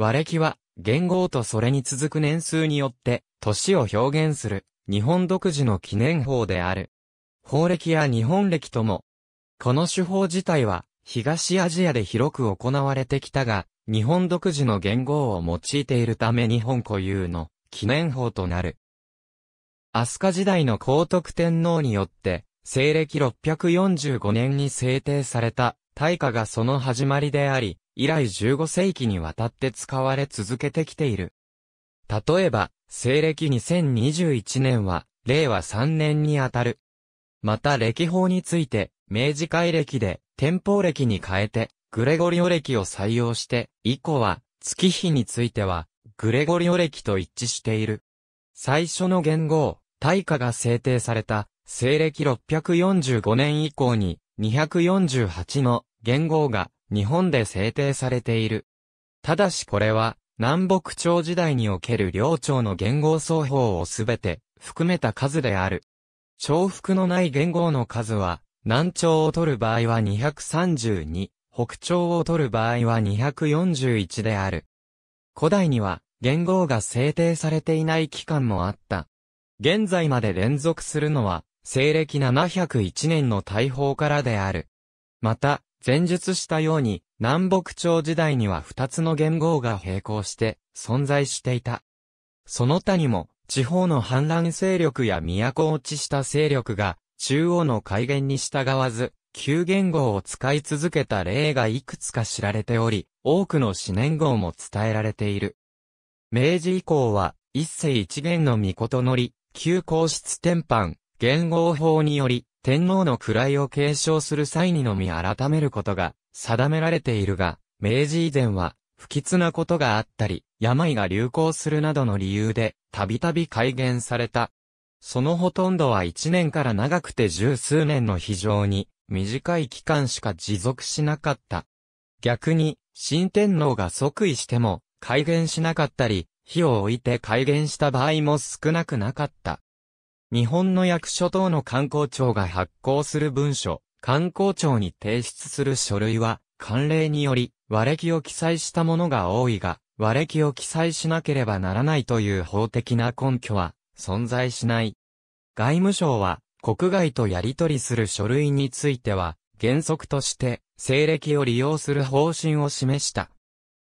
和暦は、元号とそれに続く年数によって、年を表現する、日本独自の記念法である。法暦や日本暦とも、この手法自体は、東アジアで広く行われてきたが、日本独自の元号を用いているため日本固有の記念法となる。飛鳥時代の皇徳天皇によって、西暦645年に制定された大化がその始まりであり、以来15世紀にわたって使われ続けてきている。例えば、西暦2021年は、令和3年にあたる。また歴法について、明治改暦で、天保暦に変えて、グレゴリオ暦を採用して、以降は、月日については、グレゴリオ暦と一致している。最初の元号、大化が制定された、西暦645年以降に、248の元号が日本で制定されている。ただしこれは、南北朝時代における領朝の元号双方をすべて含めた数である。重複のない元号の数は、南朝を取る場合は232、北朝を取る場合は241である。古代には、元号が制定されていない期間もあった。現在まで連続するのは、西暦701年の大砲からである。また、前述したように、南北朝時代には二つの元号が並行して存在していた。その他にも、地方の反乱勢力や都落ちした勢力が、中央の改元に従わず、旧元号を使い続けた例がいくつか知られており、多くの四年号も伝えられている。明治以降は、一世一元の御事のり、旧皇室天版、元号法により、天皇の位を継承する際にのみ改めることが定められているが、明治以前は不吉なことがあったり、病が流行するなどの理由で、たびたび改元された。そのほとんどは1年から長くて十数年の非常に短い期間しか持続しなかった。逆に、新天皇が即位しても改元しなかったり、火を置いて改元した場合も少なくなかった。日本の役所等の観光庁が発行する文書、観光庁に提出する書類は、慣例により、和歴を記載したものが多いが、和歴を記載しなければならないという法的な根拠は存在しない。外務省は国外とやり取りする書類については原則として西暦を利用する方針を示した。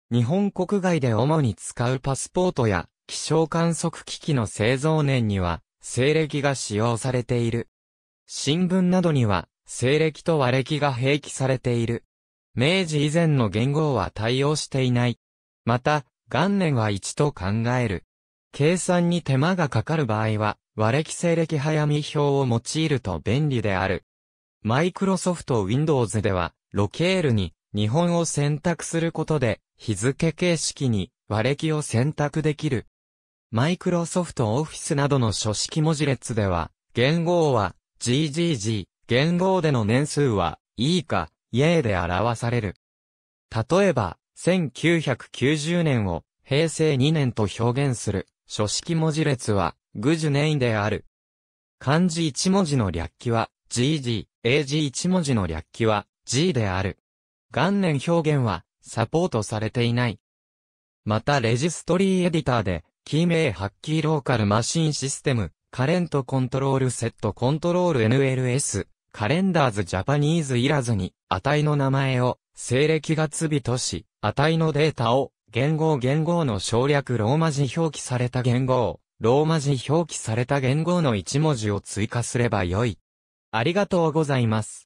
日本国外で主に使うパスポートや気象観測機器の製造年には西暦が使用されている。新聞などには、西暦と和暦が併記されている。明治以前の元号は対応していない。また、元年は1と考える。計算に手間がかかる場合は、和暦西暦早見表を用いると便利である。マイクロソフト Windows では、ロケールに日本を選択することで、日付形式に和暦を選択できる。マイクロソフトオフィスなどの書式文字列では、言語は GGG、言語での年数は E か Y で表される。例えば、1990年を平成2年と表現する書式文字列はグジュネインである。漢字1文字の略記は GG、AG1 文字の略記は G である。元年表現はサポートされていない。またレジストリーエディターでキー名ハッキーローカルマシンシステム、カレントコントロールセットコントロール NLS、カレンダーズジャパニーズいらずに、値の名前を、西暦月日とし、値のデータを、言語言語の省略ローマ字表記された言語ローマ字表記された言語の一文字を追加すればよい。ありがとうございます。